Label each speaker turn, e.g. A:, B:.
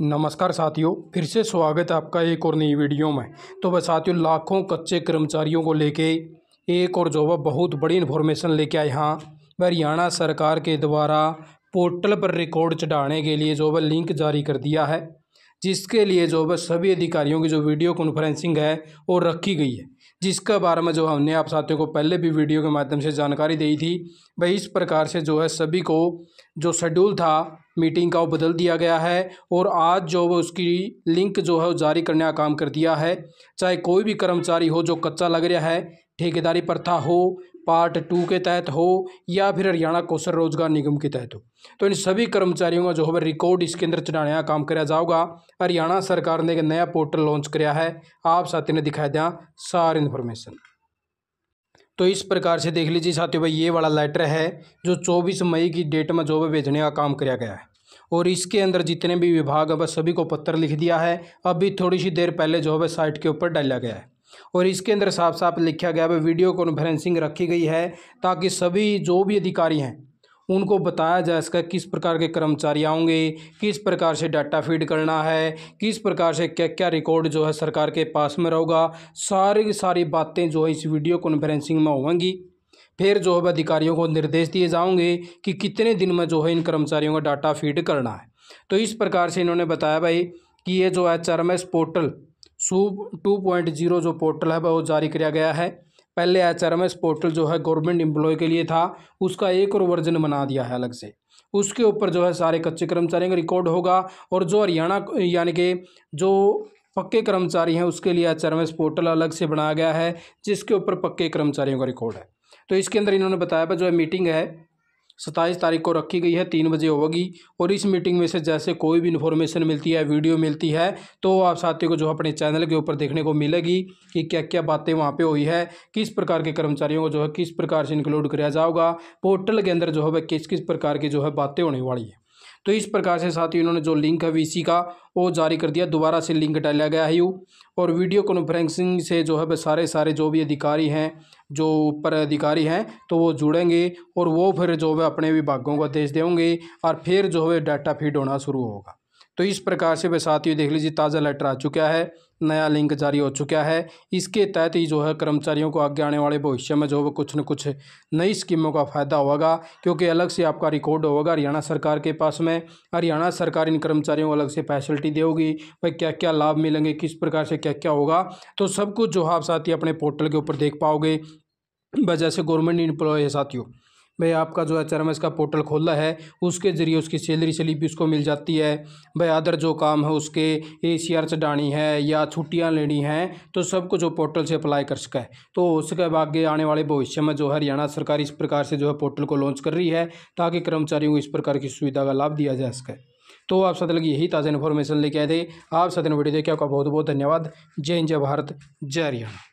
A: नमस्कार साथियों फिर से स्वागत है आपका एक और नई वीडियो में तो वह साथियों लाखों कच्चे कर्मचारियों को लेके एक और जो वह बहुत बड़ी इन्फॉर्मेशन लेके आए यहाँ वह हरियाणा सरकार के द्वारा पोर्टल पर रिकॉर्ड चढ़ाने के लिए जो वह लिंक जारी कर दिया है जिसके लिए जो है सभी अधिकारियों की जो वीडियो कॉन्फ्रेंसिंग है वो रखी गई है जिसके बारे में जो हमने आप साथियों को पहले भी वीडियो के माध्यम से जानकारी दी थी भाई इस प्रकार से जो है सभी को जो शेड्यूल था मीटिंग का वो बदल दिया गया है और आज जो वो उसकी लिंक जो है जारी करने का काम कर दिया है चाहे कोई भी कर्मचारी हो जो कच्चा लग रहा है ठेकेदारी प्रथा हो पार्ट टू के तहत हो या फिर हरियाणा कौशल रोजगार निगम के तहत हो तो इन सभी कर्मचारियों का जो है रिकॉर्ड इसके अंदर चढ़ाने का काम कराया जाओगा हरियाणा सरकार ने एक नया पोर्टल लॉन्च कराया है आप साथी ने दिखाया दें सारी इन्फॉर्मेशन तो इस प्रकार से देख लीजिए साथियों भाई ये वाला लेटर है जो चौबीस मई की डेट में जो भेजने का काम कराया गया है और इसके अंदर जितने भी विभाग है सभी को पत्र लिख दिया है अभी थोड़ी सी देर पहले जो है साइट के ऊपर डाला गया है और इसके अंदर साफ साफ लिखा गया है वीडियो कॉन्फ्रेंसिंग रखी गई है ताकि सभी जो भी अधिकारी हैं उनको बताया जा सका किस प्रकार के कर्मचारी आओगे किस प्रकार से डाटा फीड करना है किस प्रकार से क्या क्या रिकॉर्ड जो है सरकार के पास में रहेगा सारी की सारी बातें जो है इस वीडियो कॉन्फ्रेंसिंग में होंगी फिर जो है अधिकारियों को निर्देश दिए जाओगे कि कितने दिन में जो है इन कर्मचारियों का डाटा फीड करना है तो इस प्रकार से इन्होंने बताया भाई कि ये जो एच आर पोर्टल सू टू पॉइंट जीरो जो पोर्टल है वह जारी किया गया है पहले H R M S portal जो है गवर्नमेंट एम्प्लॉय के लिए था उसका एक और वर्जन बना दिया है अलग से उसके ऊपर जो है सारे कच्चे कर्मचारियों का रिकॉर्ड होगा और जो हरियाणा यानी कि जो पक्के कर्मचारी हैं उसके लिए H R M S portal अलग से बनाया गया है जिसके ऊपर पक्के कर्मचारियों का रिकॉर्ड है तो इसके अंदर इन्होंने बताया जो मीटिंग है सत्ताईस तारीख को रखी गई है तीन बजे होगी और इस मीटिंग में से जैसे कोई भी इन्फॉर्मेशन मिलती है वीडियो मिलती है तो आप साथियों को जो अपने चैनल के ऊपर देखने को मिलेगी कि क्या क्या बातें वहाँ पे हुई है किस प्रकार के कर्मचारियों को जो है किस प्रकार से इंक्लूड कराया जाओगा पोर्टल के अंदर जो है किस किस प्रकार की जो है बातें होने वाली है तो इस प्रकार से साथ ही उन्होंने जो लिंक है वी का वो जारी कर दिया दोबारा से लिंक डाला गया है यू और वीडियो कॉन्फ्रेंसिंग से जो है सारे सारे जो भी अधिकारी हैं जो ऊपर अधिकारी हैं तो वो जुड़ेंगे और वो फिर जो है अपने विभागों को आदेश देंगे और फिर जो है डाटा फीड होना शुरू होगा तो इस प्रकार से वे साथियों देख लीजिए ताज़ा लेटर आ चुका है नया लिंक जारी हो चुका है इसके तहत ही जो है कर्मचारियों को आगे आने वाले भविष्य में जो है कुछ न कुछ नई स्कीमों का फ़ायदा होगा क्योंकि अलग से आपका रिकॉर्ड होगा हरियाणा सरकार के पास में हरियाणा सरकार इन कर्मचारियों को अलग से फैसिलिटी देगी भाई क्या क्या लाभ मिलेंगे किस प्रकार से क्या क्या होगा तो सब कुछ जो है आप साथी अपने पोर्टल के ऊपर देख पाओगे वजह से गवर्नमेंट इम्प्लॉय है साथियों भाई आपका जो एच का पोर्टल खोला है उसके ज़रिए उसकी सैलरी स्लिप उसको मिल जाती है भाई अदर जो काम है उसके ए सी आर चढ़ानी है या छुट्टियाँ लेनी हैं तो सब कुछ वो पोर्टल से अप्लाई कर सका है तो उसके बाद आगे आने वाले भविष्य में जो हरियाणा सरकार इस प्रकार से जो है पोर्टल को लॉन्च कर रही है ताकि कर्मचारियों को इस प्रकार की सुविधा का लाभ दिया जा सके तो आप सदन की यही ताज़ा इन्फॉर्मेशन लेके आए थे आप सदन वीडियो देखिए आपका बहुत बहुत धन्यवाद जय हिंद जय भारत जय हरियाणा